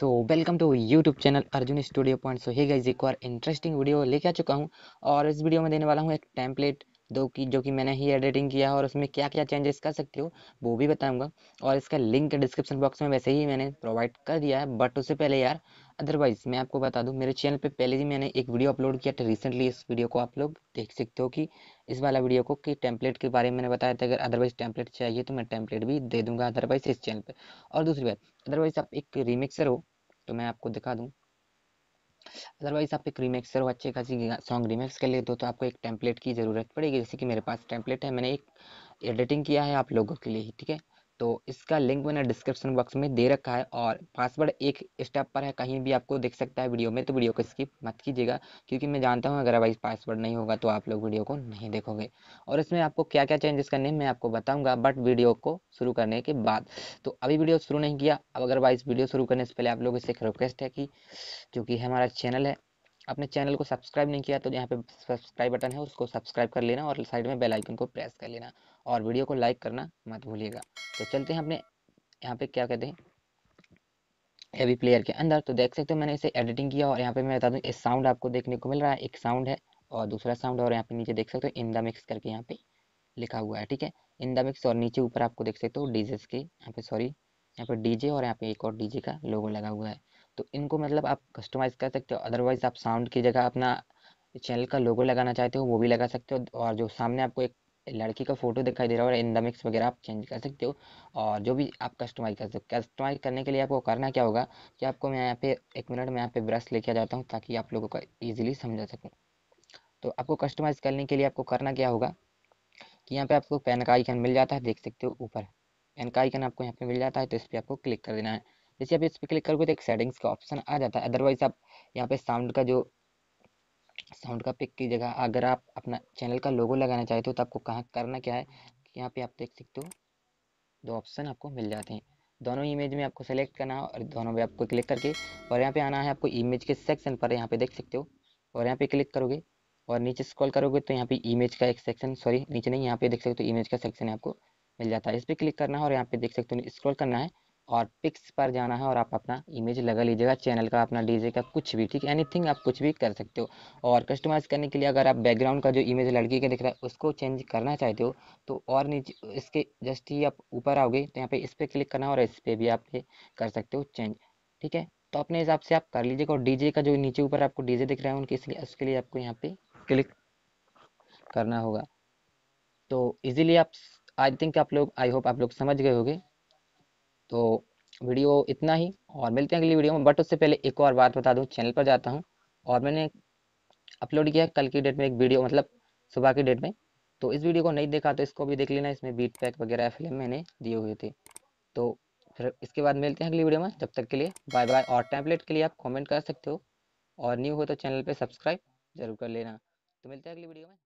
so welcome to YouTube channel Arjun studio point so hey guys एक और interesting video लेके आ चुका हूँ और इस वीडियो में देने वाला हूँ एक टैंपलेट दो की जो कि मैंने ही एडिटिंग किया और उसमें क्या क्या चेंजेस कर सकते हो वो भी बताऊंगा और इसका लिंक डिस्क्रिप्शन बॉक्स में वैसे ही मैंने प्रोवाइड कर दिया है बट उससे पहले यार अदरवाइज मैं आपको बता दूं मेरे चैनल पे पहले ही मैंने एक वीडियो अपलोड किया था रिसेंटली इस वीडियो को आप लोग देख सकते हो कि इस वाला वीडियो को कि टेम्पलेट के बारे में मैंने बताया था अगर अदरवाइज टेम्पलेट चाहिए तो मैं टेम्पलेट भी दे दूंगा अदरवाइज इस चैनल पर और दूसरी बात अदरवाइज आप एक रीमिक्सर हो तो मैं आपको दिखा दूँ अदरवाइज आप एक रीमेक्सर हो अच्छे खासी सॉन्ग रीमेक्स कर ले दो तो आपको एक टेम्पलेट की ज़रूरत पड़ेगी जैसे कि मेरे पास टेम्पलेट है मैंने एक एडिटिंग किया है आप लोगों के लिए ही ठीक है तो इसका लिंक मैंने डिस्क्रिप्शन बॉक्स में दे रखा है और पासवर्ड एक स्टेप पर है कहीं भी आपको देख सकता है वीडियो में तो वीडियो को स्किप मत कीजिएगा क्योंकि मैं जानता हूँ अगर अवाइज पासवर्ड नहीं होगा तो आप लोग वीडियो को नहीं देखोगे और इसमें आपको क्या क्या चेंजेस करने मैं आपको बताऊँगा बट वीडियो को शुरू करने के बाद तो अभी वीडियो शुरू नहीं किया अब अगर वाइज वीडियो शुरू करने से पहले आप लोगों से एक रिक्वेस्ट है कि क्योंकि हमारा चैनल है आपने चैनल को सब्सक्राइब नहीं किया तो यहाँ पे सब्सक्राइब बटन है उसको सब्सक्राइब कर लेना और साइड में बेल आइकन को प्रेस कर लेना और वीडियो को लाइक करना मत भूलिएगा तो चलते हैं अपने यहाँ पे क्या कहते हैं हैवी प्लेयर के अंदर तो देख सकते हो मैंने इसे एडिटिंग किया और यहाँ पे मैं बता दूँ एक साउंड आपको देखने को मिल रहा है एक साउंड है और दूसरा साउंड और यहाँ पे नीचे देख सकते हो इन द मिक्स करके यहाँ पे लिखा हुआ है ठीक है इन द मिक्स और नीचे ऊपर आपको देख सकते हो डीजे के यहाँ पे सॉरी यहाँ पे डीजे और यहाँ पे एक और डीजे का लोगो लगा हुआ है तो इनको मतलब आप कस्टमाइज़ कर सकते हो अदरवाइज़ आप साउंड की जगह अपना चैनल का लोगो लगाना चाहते हो वो भी लगा सकते हो और जो सामने आपको एक लड़की का फोटो दिखाई दे रहा है और इन द मिक्स वगैरह आप चेंज कर सकते हो और जो भी आप कस्टमाइज कर सकते हो कस्टमाइज करने के लिए आपको करना क्या होगा कि आपको मैं यहाँ पे एक मिनट में यहाँ पे ब्रश लेके आ जाता हूँ ताकि आप लोगों को ईजिली समझा सकूँ तो आपको कस्टमाइज़ करने के लिए आपको करना क्या होगा कि यहाँ पे आपको पेन का आइकन मिल जाता है देख सकते हो ऊपर पेन का आइकन आपको यहाँ पे मिल जाता है तो इस पर आपको क्लिक कर देना है जैसे आप इस पर क्लिक करोगे तो एक सेटिंग्स का ऑप्शन आ जाता है अदरवाइज आप यहाँ पे साउंड का जो साउंड का पिक की जगह अगर आप अपना चैनल का लोगो लगाना चाहते हो तो, तो आपको कहाँ करना क्या है यहाँ पे आप देख सकते हो दो ऑप्शन आपको मिल जाते हैं दोनों इमेज में आपको सेलेक्ट करना है और दोनों में आपको क्लिक करके और यहाँ पे आना है आपको इमेज के सेक्शन पर यहाँ पे देख सकते हो और यहाँ पे क्लिक करोगे और नीचे स्क्रॉल करोगे तो यहाँ पे इमेज का एक सेक्शन सॉरी नीचे नहीं यहाँ पे देख सकते हो इमेज तो का सेक्शन आपको मिल जाता है इस पर क्लिक करना है और यहाँ पे देख सकते हो स्क्रॉल करना है और पिक्स पर जाना है और आप अपना इमेज लगा लीजिएगा चैनल का अपना डीजे का कुछ भी ठीक एनीथिंग आप कुछ भी कर सकते हो और कस्टमाइज़ करने के लिए अगर आप बैकग्राउंड का जो इमेज लड़की का दिख रहा है उसको चेंज करना चाहते हो तो और नीचे इसके जस्ट ही आप ऊपर आओगे तो यहाँ पे इस पर क्लिक करना और इस पर भी आप कर सकते हो चेंज ठीक है तो अपने हिसाब से आप कर लीजिएगा और डीजे का जो नीचे ऊपर आपको डीजे दिख रहा है उनके इसलिए उसके लिए आपको यहाँ पे क्लिक करना होगा तो इजीली आप आई थिंक आप लोग आई होप आप लोग समझ गए होंगे तो वीडियो इतना ही और मिलते हैं अगली वीडियो में बट उससे पहले एक और बात बता दूँ चैनल पर जाता हूँ और मैंने अपलोड किया कल की डेट में एक वीडियो मतलब सुबह की डेट में तो इस वीडियो को नहीं देखा तो इसको भी देख लेना इसमें बीट पैक वगैरह फिल्म मैंने दिए हुए थे तो फिर इसके बाद मिलते हैं अगली वीडियो में जब तक के लिए बाय बाय और टैबलेट के लिए आप कमेंट कर सकते हो और न्यू हो तो चैनल पे सब्सक्राइब जरूर कर लेना तो मिलते हैं अगली वीडियो में